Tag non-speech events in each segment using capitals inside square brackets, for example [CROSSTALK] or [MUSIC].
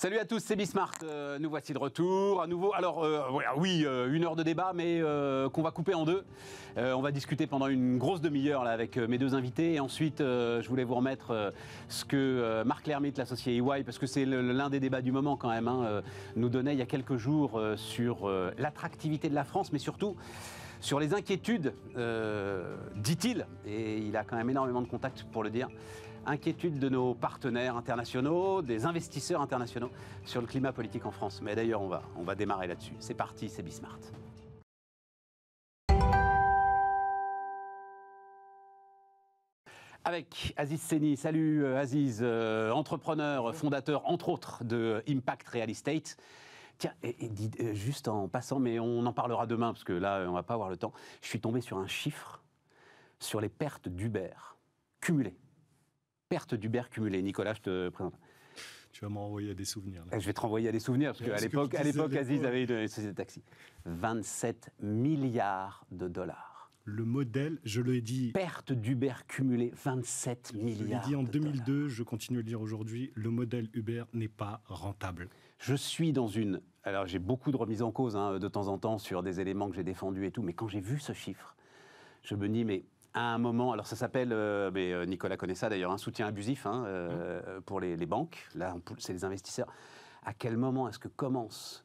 Salut à tous, c'est Bismarck. Euh, nous voici de retour à nouveau. Alors, euh, ah oui, euh, une heure de débat, mais qu'on va couper en deux. on va discuter pendant une grosse demi-heure là avec mes deux invités. Et ensuite, je voulais vous remettre ce que Marc Lermite, l'associé EY, parce que c'est l'un des débats du moment quand même, hein, nous donnait il y a quelques jours sur l'attractivité de la France, mais surtout sur les inquiétudes, dit-il, et il a quand même énormément de contacts pour le dire, inquiétude de nos partenaires internationaux, des investisseurs internationaux sur le climat politique en France. Mais d'ailleurs, on va, on va démarrer là-dessus. C'est parti, c'est Bismart. Avec Aziz Seni. Salut euh, Aziz, euh, entrepreneur, fondateur entre autres de Impact Real Estate. Tiens, euh, juste en passant, mais on en parlera demain parce que là, on va pas avoir le temps. Je suis tombé sur un chiffre sur les pertes d'Uber cumulées Perte d'Uber cumulée, Nicolas, je te présente. Tu vas m'envoyer à des souvenirs. Je vais te renvoyer à des souvenirs, parce qu'à l'époque, à l'époque, Aziz avait une société de taxi. 27 milliards de dollars. Le modèle, je le dit. Perte d'Uber cumulée, 27 milliards. Je l'ai dit en 2002, je continue à le dire aujourd'hui, le modèle Uber n'est pas rentable. Je suis dans une. Alors, j'ai beaucoup de remises en cause hein, de temps en temps sur des éléments que j'ai défendus et tout, mais quand j'ai vu ce chiffre, je me dis, mais à un moment, alors ça s'appelle, euh, mais euh, Nicolas connaît ça d'ailleurs, un soutien abusif hein, euh, mmh. pour les, les, banques. Là, c'est les investisseurs. À quel moment est-ce que commence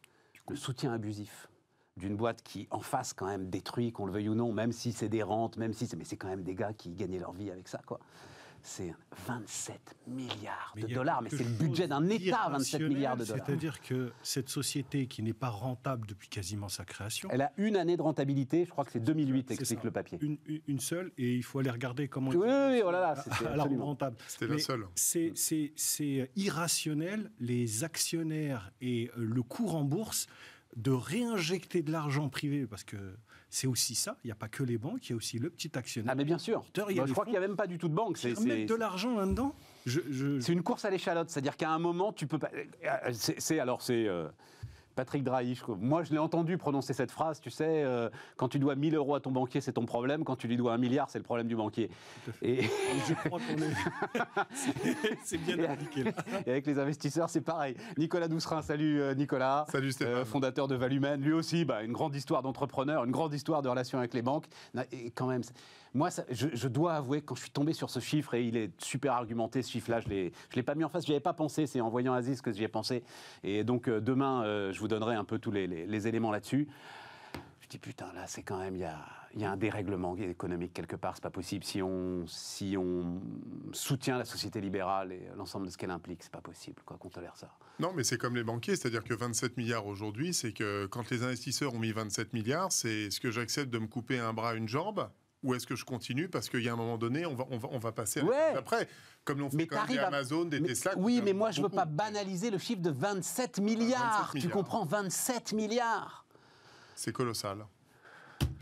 le soutien abusif d'une boîte qui, en face, quand même détruit, qu'on le veuille ou non, même si c'est des rentes, même si c'est. Mais c'est quand même des gars qui gagnaient leur vie avec ça, quoi c'est 27 milliards de dollars, mais c'est le budget d'un État, 27 milliards de dollars. C'est-à-dire que cette société qui n'est pas rentable depuis quasiment sa création... Elle a une année de rentabilité, je crois que c'est 2008, explique le papier. Une, une, seule, et il faut aller regarder comment... Oui, oui, oh là là, c'est rentable. C'était la seule. Mm. C'est irrationnel, les actionnaires et le cours en bourse de réinjecter de l'argent privé, parce que c'est aussi ça. Il n'y a pas que les banques, il y a aussi le petit actionnaire. Ah, mais bien sûr. Bah, je crois qu'il n'y a même pas du tout de banque. C'est de l'argent là-dedans. C'est une course à l'échalote, c'est-à-dire qu'à un moment, tu peux pas. Euh, euh, c'est alors c'est. Euh, Patrick Drahi, moi je l'ai entendu prononcer cette phrase, tu sais, euh, quand tu dois 1000 euros à ton banquier, c'est ton problème, quand tu lui dois un milliard, c'est le problème du banquier. Et... je crois qu'on [LAUGHS] c'est bien indiqué, Et avec les investisseurs, c'est pareil. Nicolas Dousserin, salut euh, Nicolas. Salut euh, Stéphane. fondateur de Valumène, lui aussi, bah, une grande histoire d'entrepreneur, une grande histoire de relation avec les banques. Et quand même... Moi, je, dois avouer, quand je suis tombé sur ce chiffre, et il est super argumenté, ce chiffre-là, je ne l'ai, pas mis en face, je n'y avais pas pensé, c'est en voyant Aziz que j'y ai pensé. Et donc, euh, demain, euh, je vous donnerai un peu tous les, éléments là-dessus. Je dis, putain, là, c'est quand même, il y a, y a, un dérèglement économique quelque part, c'est pas possible. Si on, si on soutient la société libérale et l'ensemble de ce qu'elle implique, c'est pas possible quoi, qu'on tolère ça. Non, mais c'est comme les banquiers, c'est-à-dire que 27 milliards aujourd'hui, c'est que quand les investisseurs ont mis 27 milliards, c'est ce que j'accepte de me couper un bras, une jambe ou est-ce que je continue parce qu'il y a un moment donné, on va, on passer à après, comme l'on fait Amazon, Oui, mais moi, je ne veux pas banaliser le chiffre de 27 ah, milliards. tu comprends 27 milliards. C'est colossal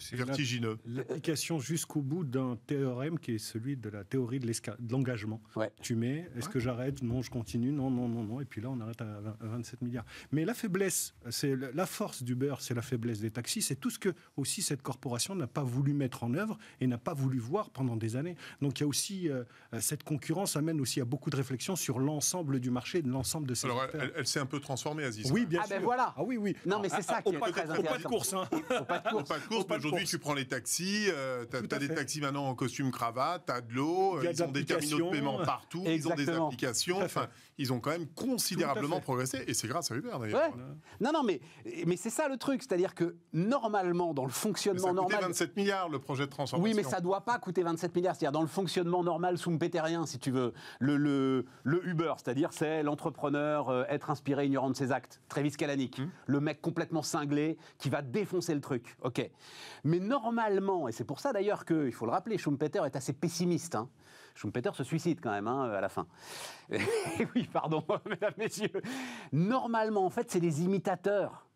c'est vertigineux. L'application jusqu'au bout d'un théorème qui est celui de la théorie de l'engagement. Tu mets, est-ce que j'arrête Non, je continue. Non, non, non, non. Et puis là, on arrête à 27 milliards. Mais la faiblesse, c'est la force du beurre, c'est la faiblesse des taxis. C'est tout ce que aussi cette corporation n'a pas voulu mettre en œuvre et n'a pas voulu voir pendant des années. Donc il y a aussi euh, euh, cette concurrence amène aussi à beaucoup de réflexions sur l'ensemble du marché, de l'ensemble de ces. Alors elle, s'est un peu transformée, Aziz. Oui, bien ah ben sûr. Ben voilà. Ah oui, oui. Non, mais c'est ah, ça. Ah, est pas de course. course. pas de course. Aujourd'hui, tu prends les taxis, euh, tu as, des taxis maintenant en costume cravate, tu as de l'eau, ils ont des terminaux de paiement partout, ils ont des applications. Enfin, ils ont quand même considérablement progressé et c'est grâce à Uber d'ailleurs. Non, non, mais, mais c'est ça le truc. C'est-à-dire que normalement, dans le fonctionnement ça normal. 27 milliards le projet de transformation. Oui, mais ça ne doit pas coûter 27 milliards. C'est-à-dire dans le fonctionnement normal sous-pétérien, si tu veux, le, le, le Uber, c'est-à-dire c'est l'entrepreneur euh, être inspiré, ignorant de ses actes. Travis Kalanick, hum. le mec complètement cinglé qui va défoncer le truc. OK. Mais normalement, et c'est pour ça d'ailleurs qu'il faut le rappeler, Schumpeter est assez pessimiste. Hein. Schumpeter se suicide quand même hein, à la fin. [LAUGHS] Eh oui, pardon, [LAUGHS] mesdames, messieurs. Normalement, en fait, c'est les imitateurs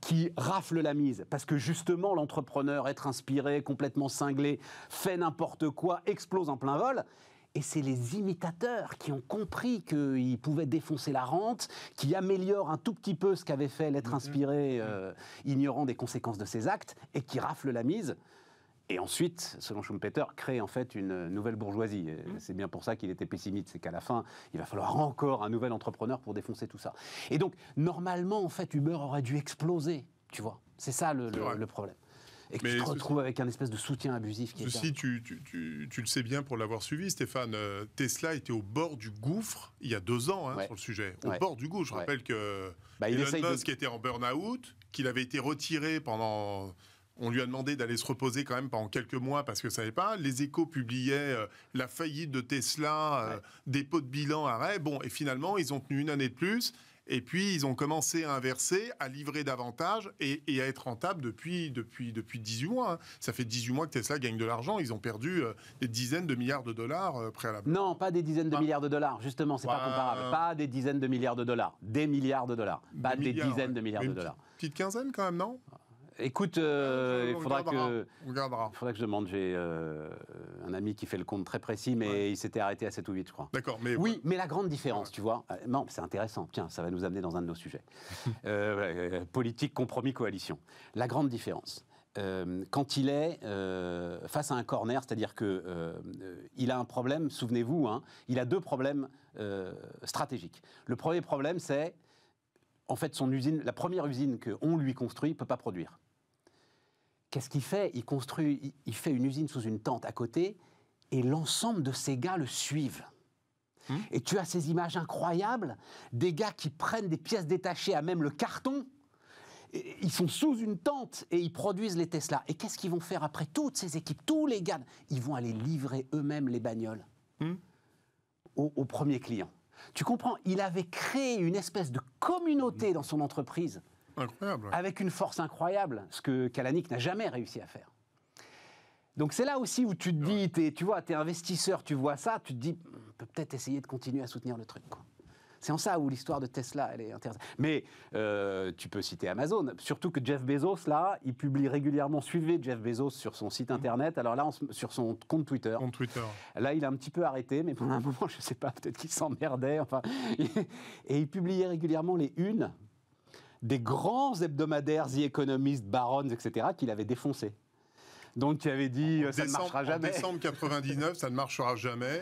qui raflent la mise. Parce que justement, l'entrepreneur, être inspiré, complètement cinglé, fait n'importe quoi, explose en plein vol. Et c'est les imitateurs qui ont compris qu'ils pouvaient défoncer la rente, qui améliorent un tout petit peu ce qu'avait fait l'être mm-hmm. inspiré, mm-hmm. Euh, ignorant des conséquences de ses actes, et qui raflent la mise. Et ensuite, selon Schumpeter, crée en fait une nouvelle bourgeoisie. Mm. C'est bien pour ça qu'il était pessimiste, c'est qu'à la fin, il va falloir encore un nouvel entrepreneur pour défoncer tout ça. Et donc, normalement, en fait, Uber aurait dû exploser, tu vois. C'est ça le problème mais tu avec un espèce de soutien abusif. Qui ceci, tu, le sais bien pour l'avoir suivi, Stéphane, euh, Tesla était au bord du gouffre il y a deux ans hein, sur le sujet. Au bord du gouffre, je rappelle que bah, Elon Musk était en burn-out, qu'il avait été retiré pendant... On lui a demandé d'aller se reposer quand même pendant quelques mois parce que ça n'avait pas. Les échos publiaient euh, la faillite de Tesla, euh, dépôt de bilan arrêt. Bon, et finalement, ils ont tenu une année de plus. Et puis, ils ont commencé à inverser, à livrer davantage et, à être rentable depuis, depuis, depuis 18 mois. Hein. Ça fait 18 mois que Tesla gagne de l'argent. Ils ont perdu euh, des dizaines de milliards de dollars euh, préalablement. Non, pas des dizaines de milliards de dollars. Justement, c'est pas comparable. Pas des dizaines de milliards de dollars. Des milliards de dollars. Pas des, dizaines de milliards de dollars. petite quinzaine quand même, non Écoute, euh, il faudra que, faudra que je demande. J'ai euh, un ami qui fait le compte très précis, mais il s'était arrêté à 7 ou 8, je crois. D'accord, mais. Oui, mais la grande différence, tu vois. Euh, non, c'est intéressant. Tiens, ça va nous amener dans un de nos sujets. [LAUGHS] politique, compromis, coalition. La grande différence. quand il est face à un corner, c'est-à-dire que il a un problème. Souvenez-vous, hein, il a deux problèmes stratégiques. Le premier problème, c'est en fait son usine, la première usine qu'on lui construit, ne peut pas produire. Qu'est-ce qu'il fait Il construit, il fait une usine sous une tente à côté, et l'ensemble de ces gars le suivent. Hmm. Et tu as ces images incroyables des gars qui prennent des pièces détachées à même le carton. ils sont sous une tente et ils produisent les Tesla. Et qu'est-ce qu'ils vont faire après toutes ces équipes, tous les gars Ils vont aller livrer eux-mêmes les bagnoles hmm. au, au premier client. Tu comprends Il avait créé une espèce de communauté dans son entreprise avec une force incroyable, ce que Kalanick n'a jamais réussi à faire. Donc c'est là aussi où tu te dis, es, tu vois, t'es investisseur, tu vois ça, tu te dis, on peut peut-être essayer de continuer à soutenir le truc. C'est en ça où l'histoire de Tesla, elle est intéressante. Mais euh, tu peux citer Amazon, surtout que Jeff Bezos, là, il publie régulièrement, suivez Jeff Bezos sur son site mm. internet, alors là, sur son compte Twitter. Compte Twitter. Là, il a un petit peu arrêté, mais pour un moment, [LAUGHS] je ne sais pas, peut-être qu'il s'emmerdait, enfin. [LAUGHS] et il publiait régulièrement les unes des grands hebdomadaires, The Economist, Barons, etc., qu'il avait défoncé. Donc tu avais dit euh, ça ne marchera jamais. En décembre 99, ça ne marchera jamais.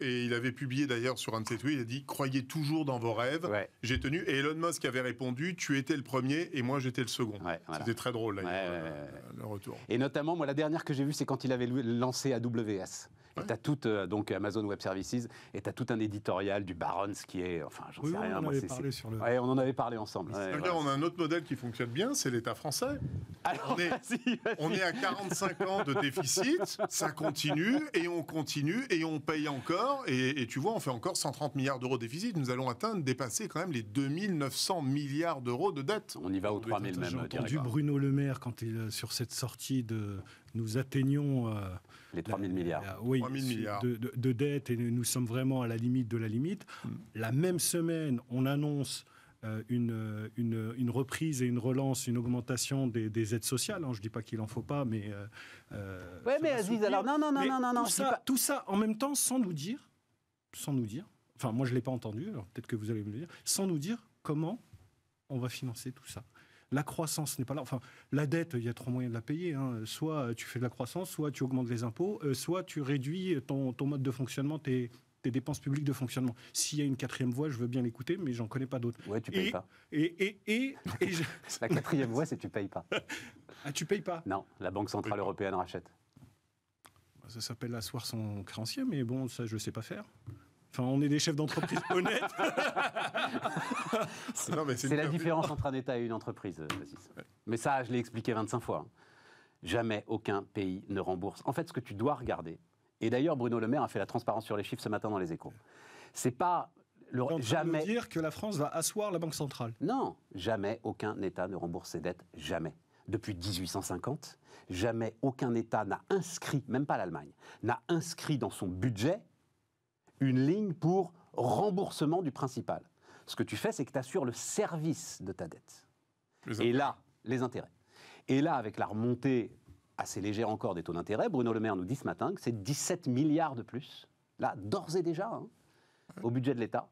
et il avait publié d'ailleurs sur un de ses tweets, il a dit croyez toujours dans vos rêves. J'ai tenu. Et Elon Musk avait répondu tu étais le premier et moi j'étais le second. C'était très drôle là, le, euh, le retour. Et notamment moi la dernière que j'ai vue c'est quand il avait lancé AWS as euh, donc Amazon Web Services, et tu as tout un éditorial du Barons qui est, enfin, j'en sais rien. On, on en avait parlé ensemble. On a un autre modèle qui fonctionne bien, c'est l'État français. [LAUGHS] on, est, à 45 ans de déficit, ça continue, et on continue, et on paye encore, et, tu vois, on fait encore 130 milliards d'euros de déficit. Nous allons atteindre, dépasser quand même les 2900 milliards d'euros de dette. On y va aux 3000 ah, même. J'ai euh, entendu Bruno Le Maire quand il, euh, sur cette sortie de nous atteignons les 3 000 milliards. Ah oui, De, de, dette, et nous sommes vraiment à la limite de la limite. Hmm. La même semaine, on annonce euh, une, euh, euh, une, reprise et une relance, une augmentation des, aides sociales. Hein. Je ne dis pas qu'il n'en faut pas, mais. oui, mais Aziz, alors non, non, non, non, non, non. Tout, ça, tout ça en même temps, sans nous dire, sans nous dire, enfin, moi je ne l'ai pas entendu, peut-être que vous allez me le dire, sans nous dire comment on va financer tout ça. La croissance n'est pas là. Enfin, la dette, il y a trois moyens de la payer. Hein. Soit tu fais de la croissance, soit tu augmentes les impôts, euh, soit tu réduis ton, mode de fonctionnement, tes, dépenses publiques de fonctionnement. S'il y a une quatrième voie, je veux bien l'écouter, mais j'en connais pas d'autres. Ouais, tu payes pas. Et, et, [LAUGHS] La quatrième voie, c'est tu payes pas. [LAUGHS] ah, tu payes pas Non, la Banque Centrale Européenne rachète. Ça s'appelle asseoir son créancier, mais bon, ça, je ne sais pas faire. Enfin, on est des chefs d'entreprise [LAUGHS] honnêtes. c'est la différence entre un État et une entreprise, euh, Mais ça, je l'ai expliqué 25 fois. Hein. Jamais aucun pays ne rembourse. En fait, ce que tu dois regarder, et d'ailleurs Bruno Le Maire a fait la transparence sur les chiffres ce matin dans les échos, c'est pas le, on jamais dire que la France va asseoir la banque centrale. Non, jamais aucun État ne rembourse ses dettes, jamais. Depuis 1850, jamais aucun État n'a inscrit, même pas l'Allemagne, n'a inscrit dans son budget une ligne pour remboursement du principal. Ce que tu fais, c'est que tu assures le service de ta dette. Et là, les intérêts. Et là, avec la remontée assez légère encore des taux d'intérêt, Bruno Le Maire nous dit ce matin que c'est 17 milliards de plus, là, d'ores et déjà, hein, au budget de l'État,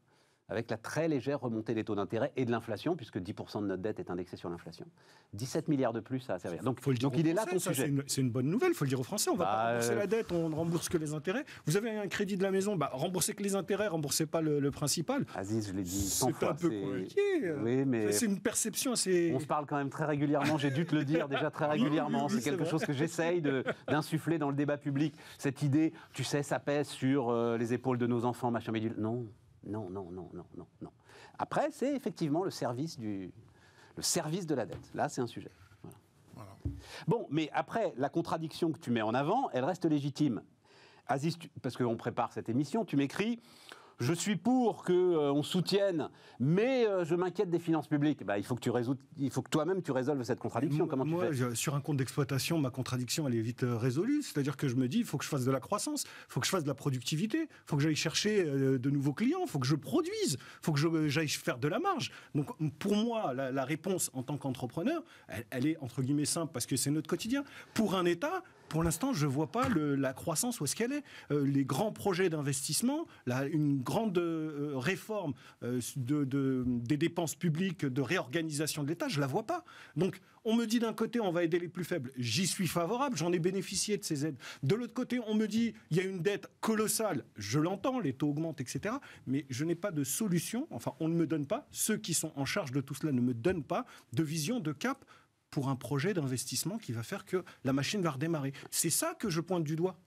avec la très légère remontée des taux d'intérêt et de l'inflation, puisque 10% de notre dette est indexée sur l'inflation. 17 milliards de plus, ça servir. Donc, il est là ton sujet. C'est une, bonne nouvelle, il faut le dire aux Français. On va bah, pas rembourser euh, la dette, on ne rembourse que les intérêts. Vous avez un crédit de la maison, bah, remboursez que les intérêts, remboursez pas le, principal. Aziz, je l'ai dit C'est un peu compliqué. Oui, mais... C'est une perception assez... On se parle quand même très régulièrement, j'ai dû te le dire déjà très [LAUGHS] régulièrement. C'est quelque chose que j'essaye d'insuffler dans le débat public. Cette idée, tu sais, ça pèse sur euh, les épaules de nos enfants, machin, mais non. Non, non, non, non, non, Après, c'est effectivement le service, du, le service de la dette. Là, c'est un sujet. Bon, mais après, la contradiction que tu mets en avant, elle reste légitime. Aziz, tu, parce qu'on prépare cette émission, tu m'écris je suis pour qu'on euh, soutienne, mais euh, je m'inquiète des finances publiques. Bah, il faut que toi-même tu résolves cette contradiction. sur un compte d'exploitation, ma contradiction elle est vite euh, résolue. C'est-à-dire que je me dis, il faut que je fasse de la croissance, il faut que je fasse de la productivité, il faut que j'aille chercher de nouveaux clients, il faut que je produise, il faut que j'aille faire de la marge. Donc pour moi, la, réponse en tant qu'entrepreneur, elle, est entre guillemets simple parce que c'est notre quotidien. Pour un État, pour l'instant, je ne vois pas la croissance où est-ce qu'elle est. Euh, les grands projets d'investissement, une grande euh, réforme euh, des dépenses publiques, de réorganisation de l'État, je ne la vois pas. Donc, on me dit d'un côté, on va aider les plus faibles. J'y suis favorable, j'en ai bénéficié de ces aides. De l'autre côté, on me dit, il y a une dette colossale. Je l'entends, les taux augmentent, etc. Mais je n'ai pas de solution. Enfin, on ne me donne pas. Ceux qui sont en charge de tout cela ne me donnent pas de vision, de cap pour un projet d'investissement qui va faire que la machine va redémarrer. C'est ça que je pointe du doigt.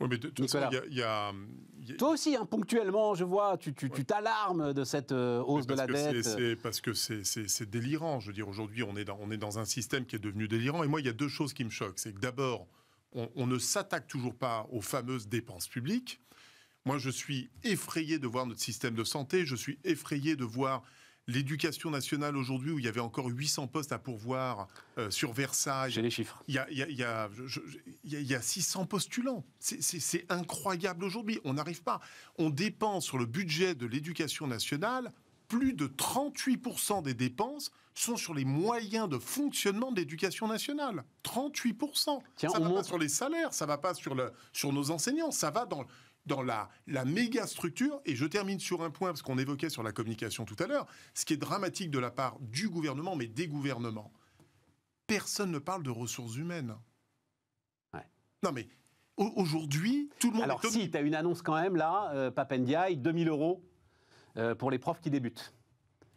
Oui, mais de, façon, y Toi aussi, hein, ponctuellement, je vois, tu t'alarmes de cette euh, hausse de la dette. C'est parce que c'est délirant. Je veux dire, aujourd'hui, on, est dans, un système qui est devenu délirant. Et moi, il y a deux choses qui me choquent. C'est que d'abord, on ne s'attaque toujours pas aux fameuses dépenses publiques. Moi, je suis effrayé de voir notre système de santé. Je suis effrayé de voir l'éducation nationale aujourd'hui, où il y avait encore 800 postes à pourvoir euh, sur Versailles. les chiffres. Il y a, il y 600 postulants. C'est incroyable aujourd'hui. On n'arrive pas. On dépense sur le budget de l'éducation nationale plus de 38% des dépenses sont sur les moyens de fonctionnement de l'éducation nationale. 38%. ça ne va pas sur les salaires, ça ne va pas sur, sur nos enseignants, ça va dans dans la, la méga structure, et je termine sur un point, parce qu'on évoquait sur la communication tout à l'heure, ce qui est dramatique de la part du gouvernement, mais des gouvernements, personne ne parle de ressources humaines. Non mais, aujourd'hui, tout le monde... Alors si, tu as une annonce quand même là, euh, Papendiaï, 2000 euros euh, pour les profs qui débutent.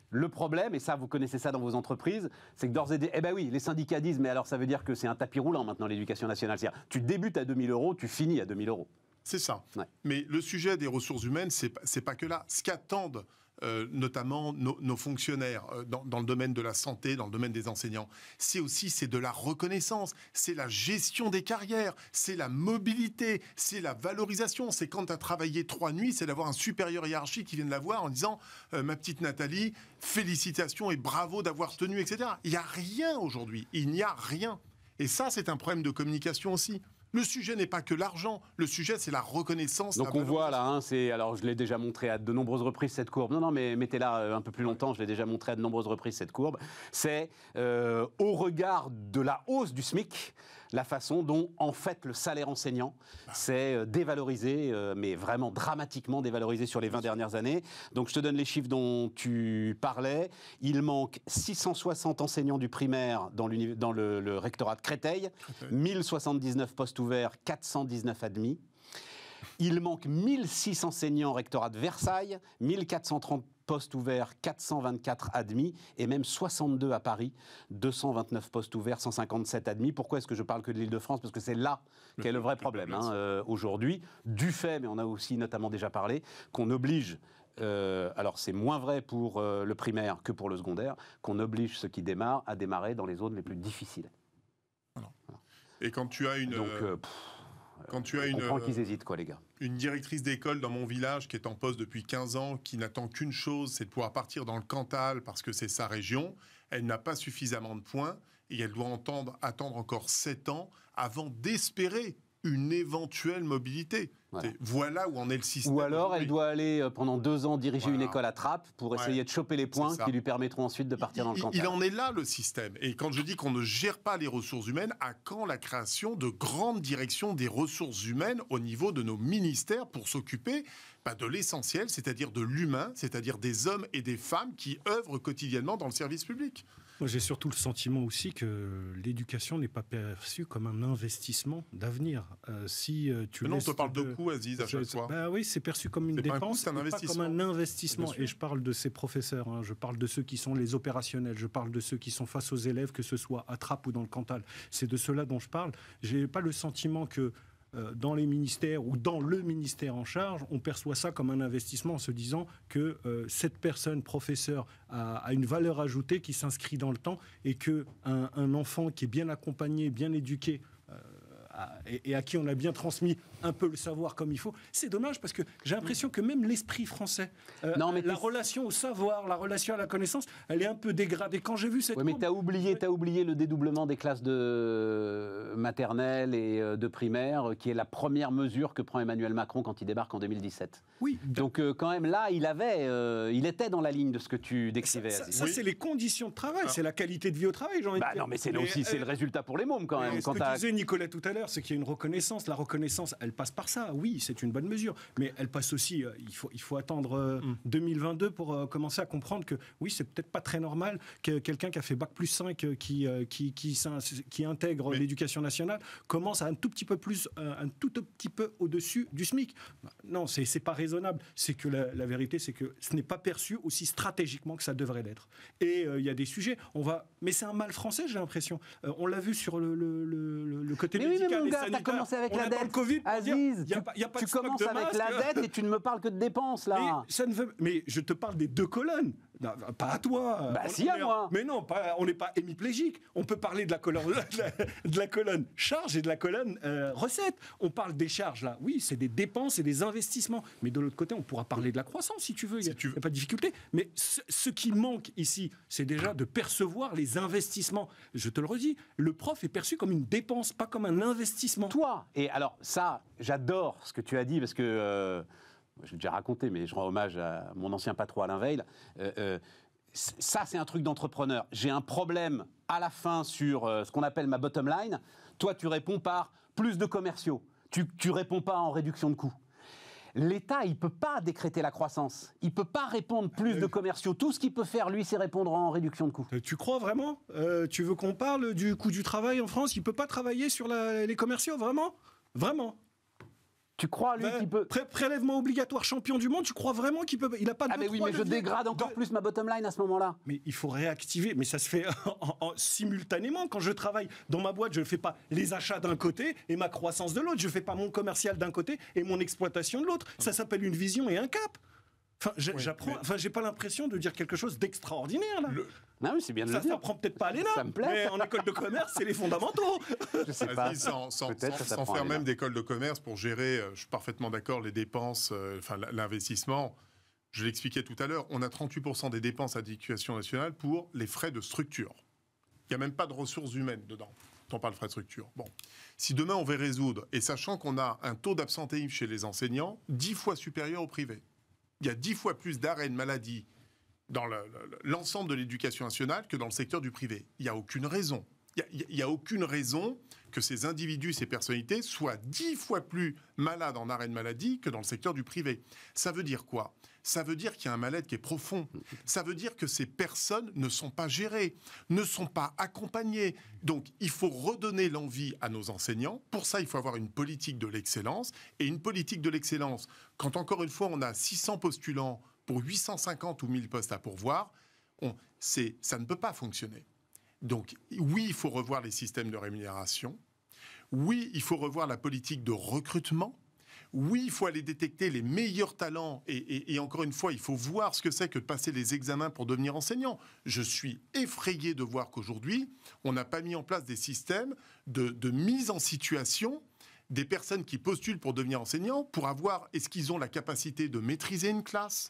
Le problème, et ça vous connaissez ça dans vos entreprises, c'est que d'ores et déjà, eh ben oui, les syndicats disent, mais alors ça veut dire que c'est un tapis roulant maintenant l'éducation nationale. C'est-à-dire, tu débutes à 2000 euros, tu finis à 2000 euros. C'est ça. Mais le sujet des ressources humaines, ce n'est pas que là. Ce qu'attendent euh, notamment nos, fonctionnaires euh, dans, le domaine de la santé, dans le domaine des enseignants. C'est aussi c'est de la reconnaissance, c'est la gestion des carrières, c'est la mobilité, c'est la valorisation. C'est quand tu as travaillé trois nuits, c'est d'avoir un supérieur hiérarchique qui vient de la voir en disant euh, ma petite Nathalie, félicitations et bravo d'avoir tenu, etc. Il n'y a rien aujourd'hui, il n'y a rien. Et ça, c'est un problème de communication aussi. Le sujet n'est pas que l'argent, le sujet c'est la reconnaissance. Donc on voit là, hein, c'est alors je l'ai déjà montré à de nombreuses reprises cette courbe. Non, non, mais mettez-la euh, un peu plus longtemps. Je l'ai déjà montré à de nombreuses reprises cette courbe. C'est euh, au regard de la hausse du SMIC, la façon dont, en fait, le salaire enseignant bah. s'est euh, dévalorisé, euh, mais vraiment dramatiquement dévalorisé sur les 20 dernières années. Donc, je te donne les chiffres dont tu parlais. Il manque 660 enseignants du primaire dans, le, rectorat de Créteil, 1079 postes ouverts, 419 admis. Il manque 1006 enseignants au rectorat de Versailles, 1430 postes ouverts, 424 admis, et même 62 à Paris, 229 postes ouverts, 157 admis. Pourquoi est-ce que je parle que de l'Île-de-France Parce que c'est là qu'est le vrai problème hein, euh, aujourd'hui, du fait, mais on a aussi notamment déjà parlé, qu'on oblige euh, alors c'est moins vrai pour euh, le primaire que pour le secondaire, qu'on oblige ceux qui démarrent à démarrer dans les zones les plus difficiles. Et quand tu as une... Donc, quand tu as qu'ils hésitent, quoi, les gars une directrice d'école dans mon village qui est en poste depuis 15 ans, qui n'attend qu'une chose, c'est de pouvoir partir dans le Cantal parce que c'est sa région. Elle n'a pas suffisamment de points et elle doit attendre encore 7 ans avant d'espérer une éventuelle mobilité. Voilà. où en est le système. Ou alors elle doit aller euh, pendant deux ans diriger une école à trappe pour essayer de choper les points qui lui permettront ensuite de partir dans le camp. — Il en est là le système. Et quand je dis qu'on ne gère pas les ressources humaines, à quand la création de grandes directions des ressources humaines au niveau de nos ministères pour s'occuper bah, de l'essentiel, c'est-à-dire de l'humain, c'est-à-dire des hommes et des femmes qui œuvrent quotidiennement dans le service public moi, j'ai surtout le sentiment aussi que l'éducation n'est pas perçue comme un investissement d'avenir. Euh, si euh, tu Mais non, on te parle de, coûts, Aziz, à chaque fois. Bah oui, c'est perçu comme une dépense, c'est un, investissement. Pas comme un investissement. Et je parle de ces professeurs, hein. je parle de ceux qui sont les opérationnels, je parle de ceux qui sont face aux élèves, que ce soit à Trappes ou dans le Cantal. C'est de cela dont je parle. J'ai pas le sentiment que euh, dans les ministères ou dans le ministère en charge, on perçoit ça comme un investissement en se disant que euh, cette personne, professeur, a, une valeur ajoutée qui s'inscrit dans le temps et que un, enfant qui est bien accompagné, bien éduqué et, à qui on a bien transmis un peu le savoir comme il faut. C'est dommage parce que j'ai l'impression que même l'esprit français, euh, non, mais la relation au savoir, la relation à la connaissance, elle est un peu dégradée. Quand j'ai vu cette. Oui, mais t'as oublié, as oublié le dédoublement des classes de maternelle et euh, de primaire, euh, qui est la première mesure que prend Emmanuel Macron quand il débarque en 2017. Oui. Donc quand même là, il avait, il était dans la ligne de ce que tu décrivais. Ça, c'est les conditions de travail, ah. c'est la qualité de vie au travail. Bah, non, mais c'est aussi, c'est le résultat pour les mômes quand même. Quand ce que disait Nicolas tout à l'heure c'est qu'il y a une reconnaissance. La reconnaissance, elle passe par ça. Oui, c'est une bonne mesure, mais elle passe aussi. Euh, il faut, il faut attendre 2022 euh, mm. pour euh, commencer à comprendre que oui, c'est peut-être pas très normal que quelqu'un qui a fait bac plus 5 qui qui, qui, intègre l'éducation nationale commence à un tout petit peu plus, un tout petit peu au-dessus du SMIC. Non, c'est pas raisonnable. C'est que la, vérité, c'est que ce n'est pas perçu aussi stratégiquement que ça devrait l'être. Et il y a des sujets. On va, mais c'est un mal français, j'ai l'impression. on l'a vu sur le, côté mais mon gars, t'as commencé avec la dette. COVID Aziz, tu commences avec la dette et tu ne me parles que de dépenses, là. ça ne veut... mais je te parle des deux colonnes pas à toi. Bah si, à moi. Mais non, on n'est pas hémiplégique. On peut parler de la colonne, [LAUGHS] de charge et de la colonne euh, recette. On parle des charges, là. Oui, c'est des dépenses et des investissements. Mais de l'autre côté, on pourra parler de la croissance, si tu veux. Il n'y a, pas de difficulté. Mais ce, qui manque ici, c'est déjà de percevoir les investissements. Je te le redis, le prof est perçu comme une dépense, pas comme un investissement. Toi, et alors ça, j'adore ce que tu as dit, parce que... Euh, je l'ai déjà raconté, mais je rends hommage à mon ancien patron Alain Veil. Euh, euh, ça, c'est un truc d'entrepreneur. J'ai un problème à la fin sur euh, ce qu'on appelle ma bottom line. Toi, tu réponds par plus de commerciaux. Tu ne réponds pas en réduction de coûts. L'État, il ne peut pas décréter la croissance. Il ne peut pas répondre ah, plus de commerciaux. Tout ce qu'il peut faire, lui, c'est répondre en réduction de coûts. Tu crois vraiment Tu veux qu'on parle du coût du travail en France Il ne peut pas travailler sur les commerciaux, vraiment Vraiment tu crois, lui, ben, qu'il peut. prélèvement obligatoire champion du monde, tu crois vraiment qu'il peut. Il a pas de. Ah, mais oui, mais je dégrade encore plus ma bottom line à ce moment-là. Mais il faut réactiver. Mais ça se fait [LAUGHS] simultanément. Quand je travaille dans ma boîte, je ne fais pas les achats d'un côté et ma croissance de l'autre. Je ne fais pas mon commercial d'un côté et mon exploitation de l'autre. Ça s'appelle une vision et un cap. Enfin, j'apprends. Enfin, j'ai pas l'impression de dire quelque chose d'extraordinaire là. Non, bah mais c'est bien de le dire. Ça prend peut-être pas à l'ENA. Ça me plaît. Mais en école de commerce, c'est les fondamentaux. Je sais pas. sans, faire même d'école de commerce pour gérer. Euh, je suis parfaitement d'accord. Les dépenses, euh, enfin l'investissement. Je l'expliquais tout à l'heure. On a 38 des dépenses à l'éducation nationale pour les frais de structure. Il n'y a même pas de ressources humaines dedans. Quand on parle frais de structure. Bon. Si demain on veut résoudre, et sachant qu'on a un taux d'absentéisme chez les enseignants 10 fois supérieur au privé, il y a dix fois plus d'arrêts de maladie dans l'ensemble de l'éducation nationale que dans le secteur du privé. Il n'y a aucune raison. Il n'y a, a, aucune raison que ces individus, ces personnalités soient dix fois plus malades en arrêt de maladie que dans le secteur du privé. Ça veut dire quoi ça veut dire qu'il y a un mal-être qui est profond. Ça veut dire que ces personnes ne sont pas gérées, ne sont pas accompagnées. Donc, il faut redonner l'envie à nos enseignants. Pour ça, il faut avoir une politique de l'excellence. Et une politique de l'excellence, quand encore une fois, on a 600 postulants pour 850 ou 1000 postes à pourvoir, on, ça ne peut pas fonctionner. Donc, oui, il faut revoir les systèmes de rémunération. Oui, il faut revoir la politique de recrutement oui, il faut aller détecter les meilleurs talents et, encore une fois, il faut voir ce que c'est que de passer les examens pour devenir enseignant. Je suis effrayé de voir qu'aujourd'hui, on n'a pas mis en place des systèmes de, de mise en situation des personnes qui postulent pour devenir enseignants, pour avoir, est-ce qu'ils ont la capacité de maîtriser une classe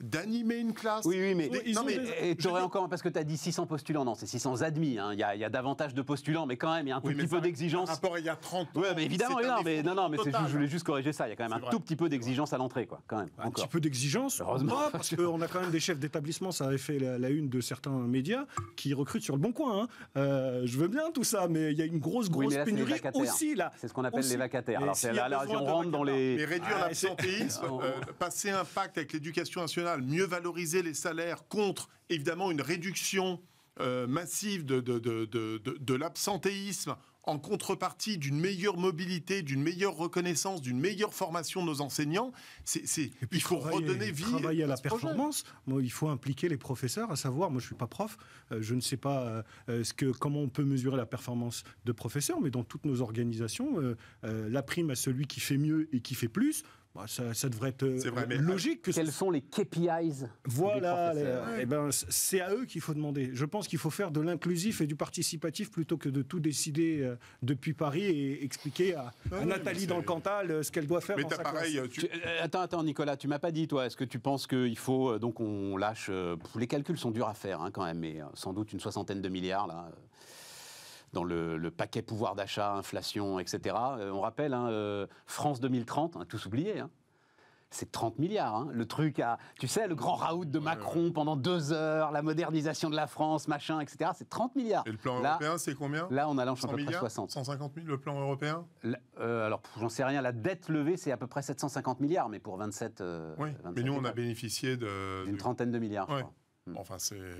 d'animer une classe. Oui, oui, mais, non, mais, aurais encore, parce que tu as dit 600 postulants, non, c'est 600 admis, hein. il y, a, y, a davantage de postulants, mais quand même, il y a un tout petit peu d'exigence. Rapport il y a 30 Oui, mais évidemment, non, mais, non, non, mais je voulais juste corriger ça, il y a quand même un tout petit peu d'exigence à l'entrée, quoi, quand même. Un petit peu d'exigence Heureusement. parce qu'on a quand même des chefs d'établissement, ça avait fait la, une de certains médias, qui recrutent sur le bon coin. Hein. Euh, je veux bien tout ça, mais il y a une grosse, grosse pénurie aussi, là. C'est ce qu'on appelle les vacataires. Alors, on rentre dans les... réduire ah, l'absentéisme, [LAUGHS] euh, passer un pacte avec l'éducation nationale mieux valoriser les salaires contre, évidemment, une réduction euh, massive de, de, l'absentéisme en contrepartie d'une meilleure mobilité, d'une meilleure reconnaissance, d'une meilleure formation de nos enseignants. C'est, il faut redonner vie. à, la performance. Moi, il faut impliquer les professeurs, à savoir, moi je suis pas prof, euh, je ne sais pas euh, ce que, comment on peut mesurer la performance de professeurs, mais dans toutes nos organisations, la prime à celui qui fait mieux et qui fait plus bah, ça, devrait être euh, logique. Que Quels sont les KPIs Voilà, et eh ben, c'est à eux qu'il faut demander. Je pense qu'il faut faire de l'inclusif et du participatif plutôt que de tout décider euh, depuis Paris et expliquer à, ah Nathalie dans le Cantal euh, ce qu'elle doit faire. Attends, attends, Nicolas, tu m'as pas dit, toi, est-ce que tu penses qu'il faut donc on lâche Les calculs sont durs à faire hein, quand même, mais sans doute une soixantaine de milliards là dans le, paquet pouvoir d'achat, inflation, etc. Euh, on rappelle, hein, euh, France 2030, hein, tous oubliés, hein. c'est 30 milliards. Hein. Le truc à, tu sais, le grand raout de Macron pendant deux heures, la modernisation de la France, machin, etc. C'est 30 milliards. Et le plan européen, c'est combien Là, on a à peu près 60. 150 000, le plan européen euh, Alors, j'en sais rien. La dette levée, c'est à peu près 750 milliards, mais pour 27. oui, mais nous, on a bénéficié de. D'une trentaine de milliards. Mm.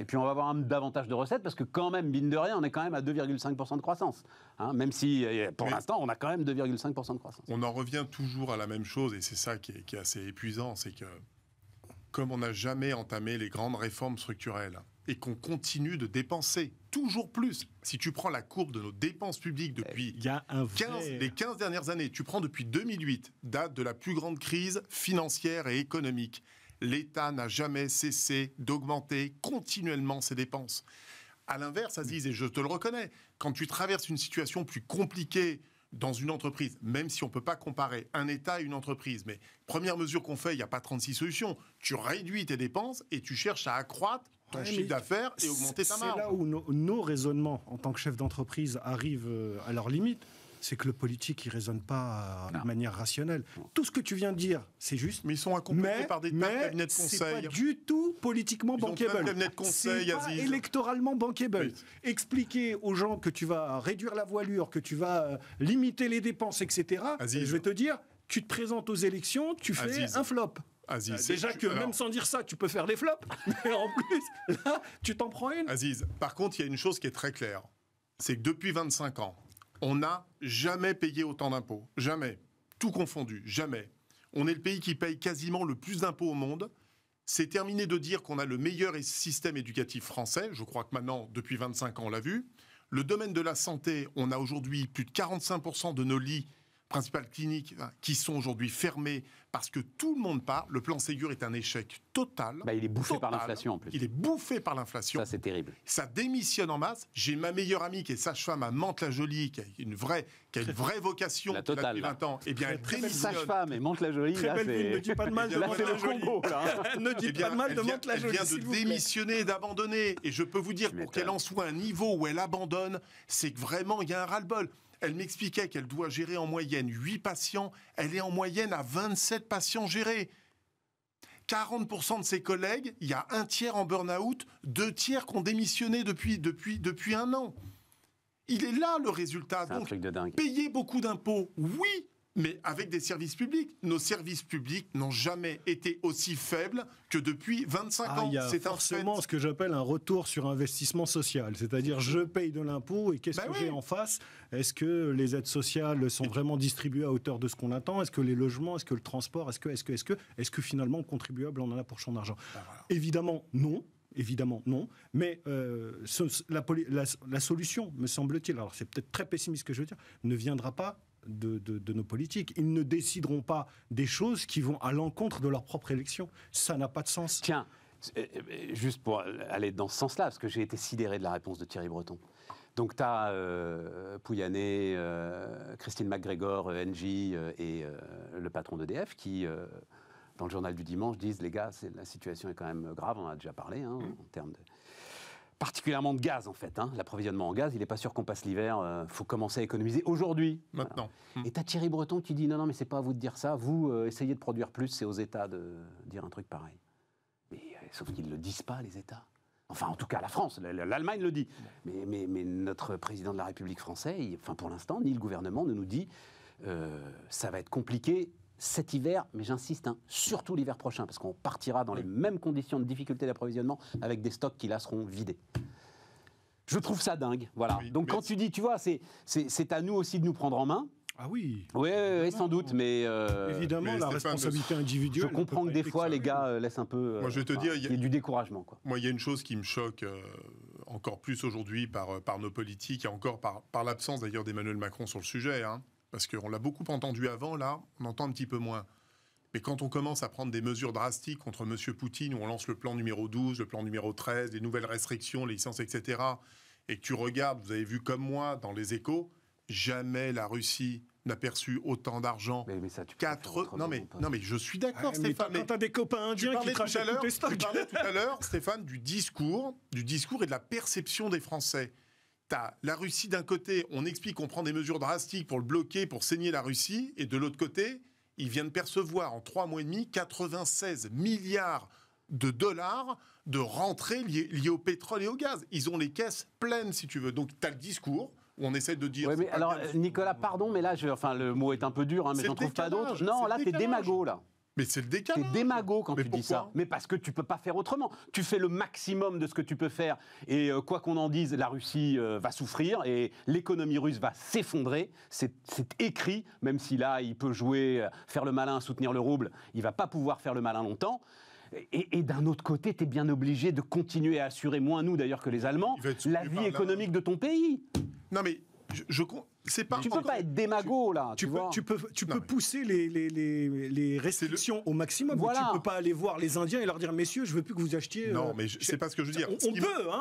et puis on va avoir un, davantage de recettes parce que quand même, mine de rien, on est quand même à 2,5% de croissance. Hein, même si euh, pour l'instant, on a quand même 2,5% de croissance. On en revient toujours à la même chose et c'est ça qui est, assez épuisant, c'est que comme on n'a jamais entamé les grandes réformes structurelles et qu'on continue de dépenser toujours plus, si tu prends la courbe de nos dépenses publiques depuis eh, les 15 dernières années, tu prends depuis 2008, date de la plus grande crise financière et économique l'État n'a jamais cessé d'augmenter continuellement ses dépenses. À l'inverse, Aziz, et je te le reconnais, quand tu traverses une situation plus compliquée dans une entreprise, même si on ne peut pas comparer un État et une entreprise, mais première mesure qu'on fait, il n'y a pas 36 solutions, tu réduis tes dépenses et tu cherches à accroître ton chiffre d'affaires et augmenter ta marge. C'est là où nos, nos raisonnements en tant que chef d'entreprise arrivent euh, à leur limite c'est que le politique, il raisonne pas de manière rationnelle. Tout ce que tu viens de dire, c'est juste. Mais ils sont accompagnés par des cabinets de conseil. C'est pas du tout politiquement ils C'est pas Aziz. électoralement bankable. Expliquer aux gens que tu vas réduire la voilure, que tu vas euh, limiter les dépenses, etc. Je vais te dire, tu te présentes aux élections, tu fais un flop. Euh, déjà que même sans dire ça, tu peux faire des flops, [LAUGHS] mais en plus, là, tu t'en prends une. Aziz, par contre, il y a une chose qui est très claire. C'est que depuis 25 ans, on n'a jamais payé autant d'impôts. Jamais. Tout confondu. Jamais. On est le pays qui paye quasiment le plus d'impôts au monde. C'est terminé de dire qu'on a le meilleur système éducatif français. Je crois que maintenant, depuis 25 ans, on l'a vu. Le domaine de la santé, on a aujourd'hui plus de 45% de nos lits principales cliniques hein, qui sont aujourd'hui fermées parce que tout le monde part. Le plan Ségur est un échec total. Bah, il est bouffé par l'inflation en plus. Il est bouffé par l'inflation. Ça, c'est terrible. Ça démissionne en masse. J'ai ma meilleure amie qui est sage-femme à Mantes-la-Jolie, qui a une vraie, qui a une vraie vocation depuis 20 ans. et eh bien, elle très, sage-femme et Mantes-la-Jolie. Très là, belle ville. Ne dis pas de mal de [LAUGHS] [LAUGHS] ne dis eh pas de mal de Mantes-la-Jolie. Elle vient de démissionner d'abandonner. Et je peux vous dire, pour qu'elle en soit à un niveau où elle abandonne, c'est que vraiment, il y a un ras-le-bol. Elle m'expliquait qu'elle doit gérer en moyenne 8 patients. Elle est en moyenne à 27 patients gérés. 40% de ses collègues, il y a un tiers en burn-out, deux tiers qui ont démissionné depuis, depuis, depuis un an. Il est là le résultat. Donc, payer beaucoup d'impôts, oui, mais avec des services publics. Nos services publics n'ont jamais été aussi faibles que depuis 25 ah, ans. C'est forcément ce que j'appelle un retour sur investissement social, c'est-à-dire je paye de l'impôt et qu'est-ce ben que j'ai en face Est-ce que les aides sociales sont vraiment distribuées à hauteur de ce qu'on attend Est-ce que les logements, est-ce que le transport, est-ce que, est-ce que, est-ce que, est-ce que finalement contribuables, on en a pour son argent ben Évidemment, non évidemment non, mais euh, la, la, solution, me semble-t-il, alors c'est peut-être très pessimiste ce que je veux dire, ne viendra pas de, nos politiques. Ils ne décideront pas des choses qui vont à l'encontre de leur propre élection. Ça n'a pas de sens. Tiens, euh, juste pour aller dans ce sens-là, parce que j'ai été sidéré de la réponse de Thierry Breton. Donc tu as euh, Pouyanné, euh, Christine McGregor, euh, Engie et le patron d'EDF qui, dans le journal du dimanche, disent les gars, la situation est quand même grave, on a déjà parlé hein, en termes de particulièrement de gaz en fait. Hein. L'approvisionnement en gaz, il n'est pas sûr qu'on passe l'hiver. Il euh, faut commencer à économiser aujourd'hui. Maintenant. Hmm. Et t'as Thierry Breton qui dit non, non, mais c'est pas à vous de dire ça. Vous euh, essayez de produire plus. C'est aux États de dire un truc pareil. Mais euh, sauf qu'ils le disent pas les États. Enfin, en tout cas, la France, l'Allemagne le dit. Mais, mais, mais, notre président de la République française, enfin pour l'instant, ni le gouvernement ne nous dit ça va être compliqué cet hiver, mais j'insiste, hein, surtout l'hiver prochain, parce qu'on partira dans les mêmes conditions de difficulté d'approvisionnement avec des stocks qui là seront vidés. Je trouve ça dingue, voilà. Donc quand tu dis, tu vois, c'est à nous aussi de nous prendre en main, ah oui. Oui, sans doute, mais euh, évidemment la responsabilité individuelle. Je comprends que des fois les gars euh, laissent un peu. Euh, moi, je vais te dire, il y a du découragement. Quoi. Moi, il y a une chose qui me choque encore plus aujourd'hui par par nos politiques et encore par par l'absence d'ailleurs d'Emmanuel Macron sur le sujet. Hein parce qu'on l'a beaucoup entendu avant, là, on entend un petit peu moins. Mais quand on commence à prendre des mesures drastiques contre M. Poutine, où on lance le plan numéro 12, le plan numéro 13, les nouvelles restrictions, les licences, etc., et que tu regardes, vous avez vu comme moi dans les échos, jamais la Russie n'a perçu autant d'argent. Mais, ça, tu Quatre... non, mais, hein. non, mais je suis d'accord, Stéphane. Mais quand as des copains indiens tu parlais tout à l'heure, Stéphane, du discours, du discours et de la perception des Français. T'as la Russie d'un côté, on explique qu'on prend des mesures drastiques pour le bloquer, pour saigner la Russie, et de l'autre côté, ils viennent percevoir en trois mois et demi 96 milliards de dollars de rentrées liées, au pétrole et au gaz. Ils ont les caisses pleines, si tu veux. Donc, t'as le discours. Où on essaie de dire. Oui, mais alors, Nicolas, pardon, mais là, enfin, le mot est un peu dur, hein, mais j'en trouve pas d'autres. Non, là, t'es démago, là. Mais c'est le décalage. T'es démago quand tu dis ça. Mais parce que tu peux pas faire autrement. Tu fais le maximum de ce que tu peux faire. Et euh, quoi qu'on en dise, la Russie euh, va souffrir et l'économie russe va s'effondrer. C'est écrit, même si là, il peut jouer, euh, faire le malin, soutenir le rouble. Il va pas pouvoir faire le malin longtemps. Et, d'un autre côté, tu es bien obligé de continuer à assurer, moins nous d'ailleurs que les Allemands, la vie économique de ton pays. Non mais je, je, pas tu peux pas être démago là. Tu, peux, tu peux, tu peux pousser les, les, restrictions au maximum. Voilà. tu peux pas aller voir les Indiens et leur dire messieurs, je veux plus que vous achetiez. Non, euh, mais je... c'est pas ce que je veux dire. On, peut,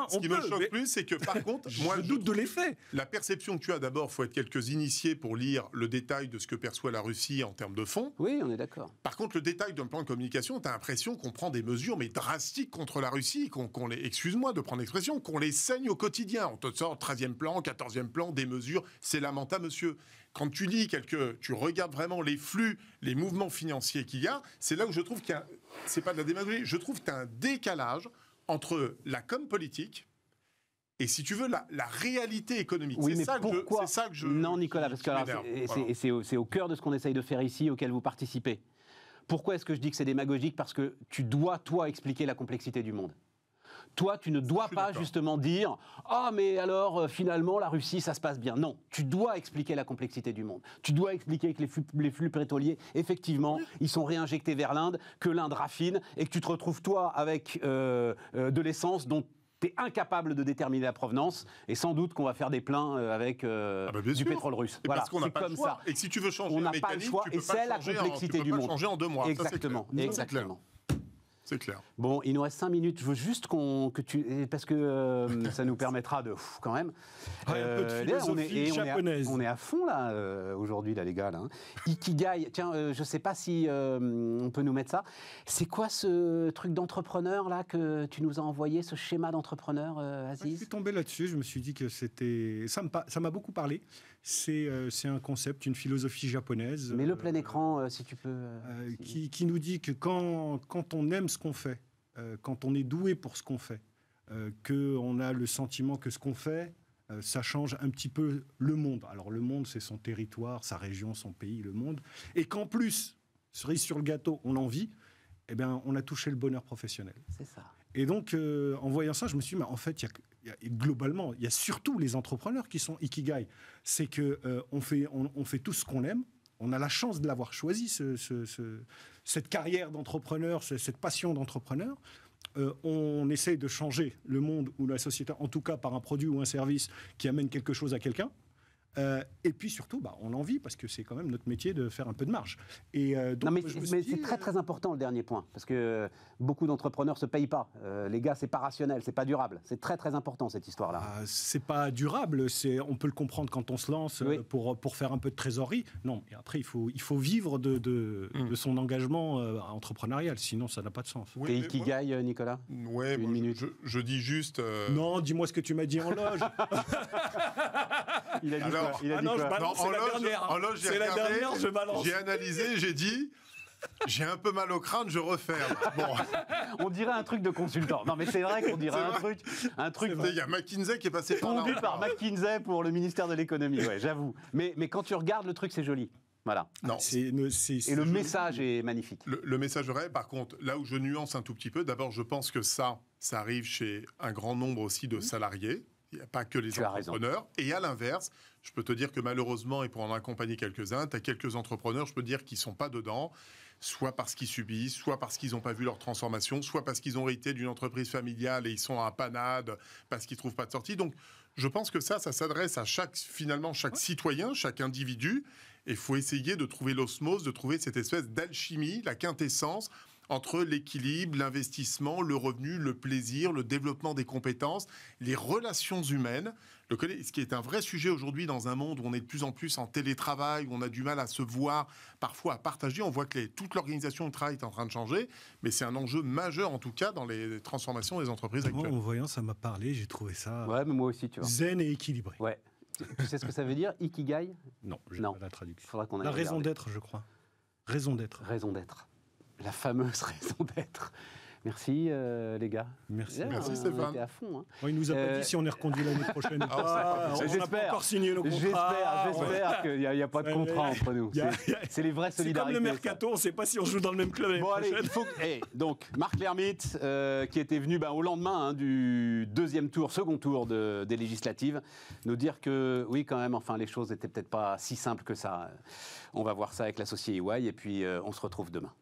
ce qui me hein, choque plus, c'est que par [LAUGHS] contre, moi, je, doute de l'effet. La perception que tu as d'abord, faut être quelques initiés pour lire le détail de ce que perçoit la Russie en termes de fonds. Oui, on est d'accord. Par contre, le détail d'un plan de communication, tu as l'impression qu'on prend des mesures mais drastiques contre la Russie, qu'on les, excuse-moi de prendre l'expression, qu'on les saigne au quotidien. On te sort 13e plan, 14e plan, des mesures. C'est la monsieur, quand tu dis quelques, tu regardes vraiment les flux, les mouvements financiers qu'il y a, c'est là où je trouve qu'il y a, c'est pas de la démagogie, je trouve qu'il y a un décalage entre la com politique, et si tu veux, la, réalité économique. c'est ça, que je. Non, Nicolas, parce que c'est au cœur de ce qu'on essaye de faire ici, auquel vous participez. Pourquoi est-ce que je dis que c'est démagogique Parce que tu dois, toi, expliquer la complexité du monde toi, tu ne dois pas justement dire Ah, mais alors euh, finalement, la Russie, ça se passe bien. Non, tu dois expliquer la complexité du monde. Tu dois expliquer que les flux, les pétroliers, effectivement, ils sont réinjectés vers l'Inde, que l'Inde raffine et que tu te retrouves, toi, avec euh, euh, de l'essence dont tu es incapable de déterminer la provenance et sans doute qu'on va faire des pleins avec ah, bah, du pétrole russe. voilà, c'est comme ça. Et si tu veux changer, on n'a pas le choix. et c'est la complexité tu peux du pas monde. Changer en deux mois. Exactement. exactement. C'est clair. Bon, il nous reste 5 minutes. Je veux juste que tu parce que euh, ça nous [LAUGHS] permettra de quand même. peu de euh, on est, On est, à, fond là euh, aujourd'hui là les gars. Hein. Ikigai. Tiens, je sais pas si on peut nous mettre ça. C'est quoi ce truc d'entrepreneur là que tu nous as envoyé ce schéma d'entrepreneur Aziz Je suis tombé là-dessus. Je me suis dit que c'était ça m'a beaucoup parlé. Euh, c'est un concept, une philosophie japonaise. Mais le euh, plein écran, euh, si tu peux. Qui, nous dit que quand, quand on aime ce qu'on fait, quand on est doué pour ce qu'on fait, qu'on a le sentiment que ce qu'on fait, ça change un petit peu le monde. Alors le monde, c'est son territoire, sa région, son pays, le monde. Et qu'en plus, cerise sur le gâteau, on en vit, eh bien, on a touché le bonheur professionnel. C'est ça. Et donc, en voyant ça, je me suis dit, mais en fait, il y a globalement, il y a surtout les entrepreneurs qui sont ikigai. C'est que euh, on, fait, on, fait tout ce qu'on aime. On a la chance de l'avoir choisi, cette carrière d'entrepreneur, cette passion d'entrepreneur. Euh, on essaie de changer le monde ou la société, en tout cas par un produit ou un service qui amène quelque chose à quelqu'un. Euh, et puis surtout, bah, on l'envie parce que c'est quand même notre métier de faire un peu de marge. Et euh, non, mais, c'est très très important le dernier point parce que euh, beaucoup d'entrepreneurs se payent pas. les gars, c'est pas rationnel, c'est pas durable. C'est très très important cette histoire-là. Ah, c'est pas durable. C'est on peut le comprendre quand on se lance pour pour faire un peu de trésorerie. Non, et après il faut il faut vivre de, de, mmh. son engagement entrepreneurial. Sinon, ça n'a pas de sens. Oui, et qui gagne, Nicolas Ouais, Je, je, dis juste. Non, dis-moi ce que tu m'as dit en loge. [LAUGHS] Il a dit ah non, balance, c'est la dernière. c'est la dernière, je balance. J'ai analysé, j'ai dit... J'ai un peu mal au crâne, je referme. Bon. On dirait un truc de consultant. Non, mais c'est vrai qu'on dirait un truc, un truc. Il y a McKinsey qui est passé par là. par McKinsey pour le ministère de l'économie. Ouais, j'avoue. Mais, mais quand tu regardes le truc, c'est joli. Voilà. Non. C'est, Et le message est magnifique. Le, message vrai. Par contre, là où je nuance un tout petit peu, d'abord, je pense que ça, ça arrive chez un grand nombre aussi de salariés pas que les entrepreneurs. Et à l'inverse, je peux te dire que malheureusement, et pour en accompagner quelques-uns, tu as quelques entrepreneurs, je peux dire, qui ne sont pas dedans, soit parce qu'ils subissent, soit parce qu'ils n'ont pas vu leur transformation, soit parce qu'ils ont hérité d'une entreprise familiale et ils sont à panade parce qu'ils ne trouvent pas de sortie. Donc, je pense que ça, ça s'adresse à chaque, finalement, chaque citoyen, chaque individu. Et il faut essayer de trouver l'osmose, de trouver cette espèce d'alchimie, la quintessence entre l'équilibre, l'investissement, le revenu, le plaisir, le développement des compétences, les relations humaines, ce qui est un vrai sujet aujourd'hui dans un monde où on est de plus en plus en télétravail, où on a du mal à se voir, parfois à partager. On voit que toute l'organisation du travail est en train de changer, mais c'est un enjeu majeur en tout cas dans les transformations des entreprises actuelles. en voyant, ça m'a parlé, j'ai trouvé ça ouais, moi aussi, zen et équilibré. tu sais ce que ça veut dire Ikigai Non, je pas la traduction. la raison d'être, je crois. Raison d'être. Raison d'être la fameuse [LAUGHS] raison d'être. Merci euh, les gars. Merci, euh, merci Stéphane. On à fond. Hein. il nous a pas euh, dit si on est reconduit l'année prochaine. Ah, [LAUGHS] on n'a pas encore signé le contrat. J'espère, [LAUGHS] qu'il n'y a, pas de contrat entre nous. C'est les vraies solidarités. comme le mercato, on ne sait pas si on joue dans le même club bon, Allez, faut eh, donc, Marc Lermite, qui était venu ben, au lendemain hein, du deuxième tour, second tour des législatives, nous dire que oui, quand même, enfin, les choses n'étaient peut-être pas si simples que ça. On va voir ça avec l'associé EY et puis on se retrouve demain.